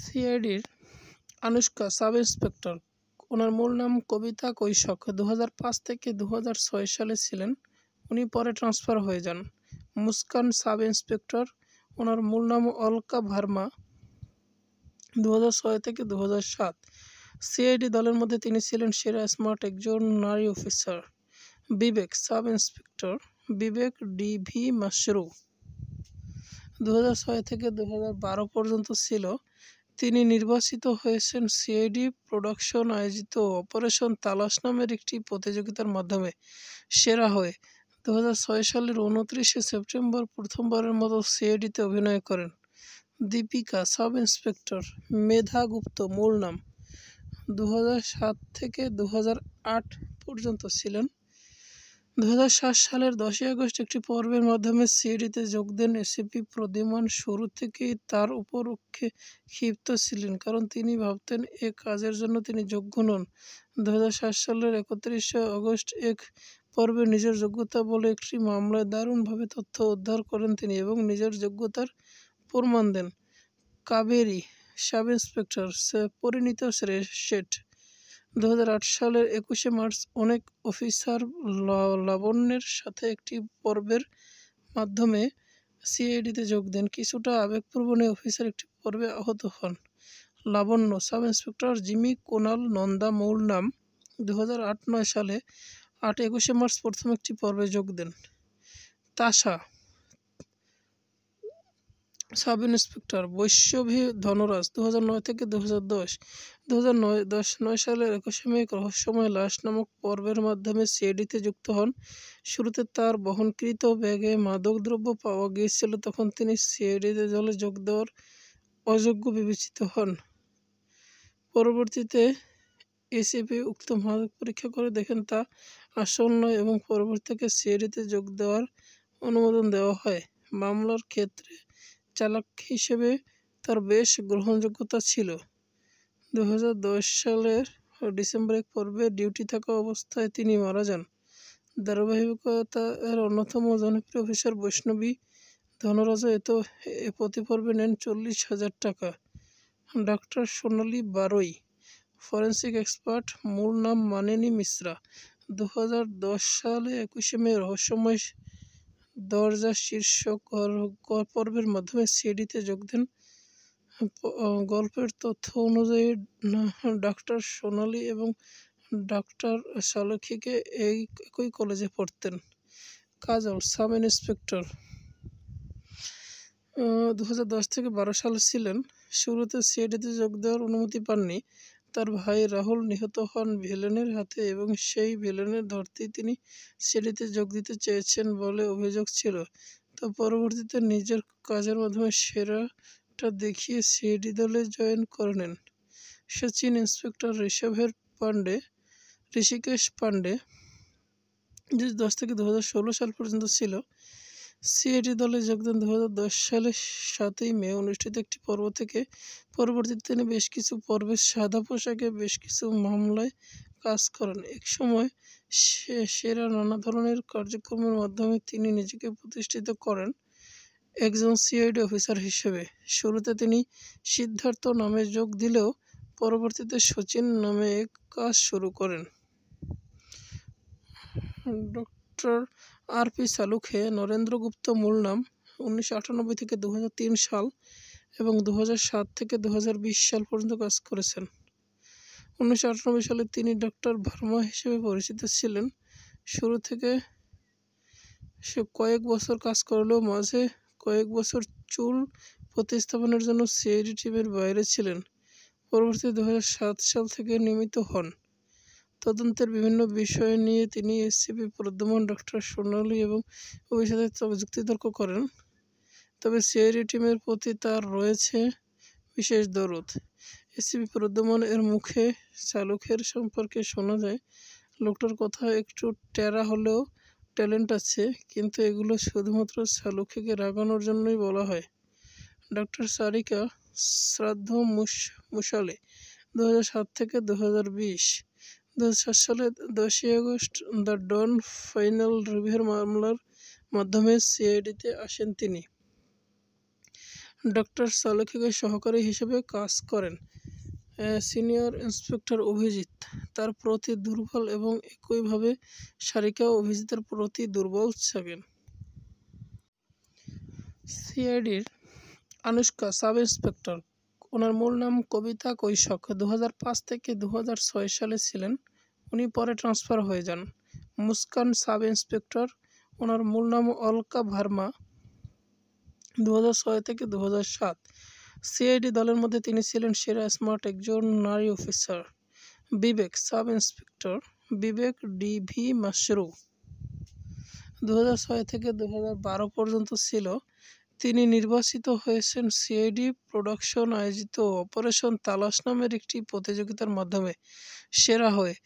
সিআইডির Anushka sub inspector ওনার মূল নাম কবিতা কৈশক দু পাঁচ থেকে দু সালে ছিলেন উনি পরে ট্রান্সফার হয়ে যান মুস্কান সাব ইন্সপেক্টর ওনার মূল নাম অলকা ভার্মা দু থেকে দু সিআইডি দলের মধ্যে তিনি ছিলেন সেরা স্মার্ট একজন নারী officer Vivek sub inspector Vivek ডিভি মাসরু দু থেকে দু পর্যন্ত ছিল তিনি নির্বাচিত হয়েছেন সিআইডি প্রোডাকশন আয়োজিত অপারেশন তালাশ নামের একটি প্রতিযোগিতার মাধ্যমে সেরা হয়ে দু সালের উনত্রিশে সেপ্টেম্বর প্রথমবারের মতো সিআইডিতে অভিনয় করেন দীপিকা সাব ইন্সপেক্টর মেধা গুপ্ত মূল নাম দু থেকে দু পর্যন্ত ছিলেন দু সালের দশই আগস্ট একটি পর্বের মাধ্যমে সিডিতে যোগ দেন এসিপি প্রদীমান শুরু থেকেই তার উপরক্ষে ক্ষিপ্ত ছিলেন কারণ তিনি ভাবতেন এ কাজের জন্য তিনি যোগ্য নন দু সালের একত্রিশে আগস্ট এক পর্বে নিজের যোগ্যতা বলে একটি মামলায় দারুণভাবে তথ্য উদ্ধার করেন তিনি এবং নিজের যোগ্যতার প্রমাণ দেন কাবেরি সাব ইন্সপেক্টর পরিণীত শেঠ দু সালের একুশে মার্চ অনেক অফিসার লাবণ্যের সাথে একটি পর্বের মাধ্যমে সিআইডিতে যোগ দেন কিছুটা আবেগপ্রবণে অফিসার একটি পর্বে আহত হন লাবণ্য সাব ইন্সপেক্টর জিমি কোনাল নন্দা মৌল নাম দু নয় সালে আট একুশে মার্চ প্রথম একটি পর্বে যোগ দেন তাসা সাব ইন্সপেক্টর বৈশ্যভী ধনরাজ দু থেকে দু দু হাজার নয় দশ নয় সালের একুশে মে রহস্যময় লাশ নামক পর্বের মাধ্যমে সিআইডিতে যুক্ত হন শুরুতে তার বহনকৃত ব্যাগে মাদকদ্রব্য পাওয়া গিয়েছিল তখন তিনি সিআইডিতে দলে যোগ দেওয়ার অযোগ্য বিবেচিত হন পরবর্তীতে এসিপি উক্ত মাদক পরীক্ষা করে দেখেন তা আসন্ন এবং পরবর্তীকে সিআইডিতে যোগ দেওয়ার অনুমোদন দেওয়া হয় মামলার ক্ষেত্রে চালক হিসেবে তার বেশ গ্রহণযোগ্যতা ছিল দু সালের ডিসেম্বরে পর্বে ডিউটি থাকা অবস্থায় তিনি মারা যান ধারাবাহিকতার অন্যতম জনপ্রিয় অফিসার বৈষ্ণবী ধনরাজা এত এ প্রতিপর্বে নেন চল্লিশ হাজার টাকা ডাক্তার সোনালি বারোই ফরেন্সিক এক্সপার্ট মূল নাম মানেনি মিশ্রা দু সালে একুশে মে রহস্যময় দরজা শীর্ষ পর্বের মাধ্যমে সিডিতে যোগ দেন গল্পের তথ্য অনুযায়ী ডাক্তার সোনালি এবং ডাক্তার সালক্ষীকে এই একই কলেজে পড়তেন কাজল সাব ইন্সপেক্টর দু থেকে বারো সাল ছিলেন শুরুতে সিআইডিতে যোগ দেওয়ার অনুমতি পাননি তার ভাই রাহুল নিহত হন ভিলেনের হাতে এবং সেই ভিলেনের ধরতেই তিনি সিআইডিতে যোগ দিতে চেয়েছেন বলে অভিযোগ ছিল তো পরবর্তীতে নিজের কাজের মাধ্যমে সেরা টা দেখিয়ে সিডি দলে জয়েন করে নেন সচিন ইন্সপেক্টর ঋষভের পাণ্ডে ঋষিকেশ পাণ্ডে যে দশ থেকে দু সাল পর্যন্ত ছিল সিএটি দলে যোগদান দু সালের সাতই মে অনুষ্ঠিত একটি পর্ব থেকে পরবর্তীতে তিনি বেশ কিছু পর্বের সাদা পোশাকে বেশ কিছু মামলায় কাজ করেন এক সময় সেরা নানা ধরনের কার্যক্রমের মাধ্যমে তিনি নিজেকে প্রতিষ্ঠিত করেন একজন সিআইডি অফিসার হিসেবে শুরুতে তিনি সিদ্ধার্থ নামে যোগ দিলেও পরবর্তীতে সচিন নামে কাজ শুরু করেন ডক্টর আর পি সালুখে নরেন্দ্রগুপ্ত মূল নাম উনিশশো থেকে দু সাল এবং দু থেকে দু সাল পর্যন্ত কাজ করেছেন উনিশশো সালে তিনি ডক্টর ভার্মা হিসেবে পরিচিত ছিলেন শুরু থেকে সে কয়েক বছর কাজ করলেও মাঝে কয়েক বছর চুল প্রতিস্থাপনের জন্য সিআইডি টিমের বাইরে ছিলেন পরবর্তী দু সাল থেকে নিয়মিত হন তদন্তের বিভিন্ন বিষয় নিয়ে তিনি এসসিপি প্রদ্যমান ডক্টর সোনালী এবং অভিষেকের যুক্তিতর্ক করেন তবে সিআইডি টিমের প্রতি তার রয়েছে বিশেষ দরদ এসসিপি প্রদ্যমান এর মুখে চালকের সম্পর্কে শোনা যায় লোকটার কথা একটু টেরা হলেও ট্যালেন্ট আছে কিন্তু এগুলো শুধুমাত্র শালুখেকে রাগানোর জন্যই বলা হয় ডক্টর সারিকা শ্রাদ্ধ মুস মুসালে দু থেকে দু হাজার বিশ সালে দশই আগস্ট দ্য ডন ফাইনাল রিভিউর মামলার মাধ্যমে সিআইডিতে আসেন তিনি ডক্টর সালেখিকে সহকারী হিসেবে কাজ করেন সিনিয়র ইন্সপেক্টর অভিজিৎ তার প্রতি দুর্বল এবং একইভাবে সারিকাও অভিজিতের প্রতি দুর্বল থাকেন সিআইডির আনুষ্কা সাব ইন্সপেক্টর ওনার মূল নাম কবিতা কৈশক দু থেকে দু সালে ছিলেন উনি পরে ট্রান্সফার হয়ে যান মুস্কান সাব ইন্সপেক্টর ওনার মূল নাম অলকা ভার্মা দু থেকে দু সিআইডি দলের মধ্যে তিনি ছিলেন সেরা স্মার্ট একজন নারী officer Vivek sub inspector Vivek ডিভি মাসরু দু থেকে দু পর্যন্ত ছিল তিনি নির্বাচিত হয়েছেন সিআইডি প্রোডাকশন আয়োজিত অপারেশন তালাশ নামের একটি প্রতিযোগিতার মাধ্যমে সেরা হয়ে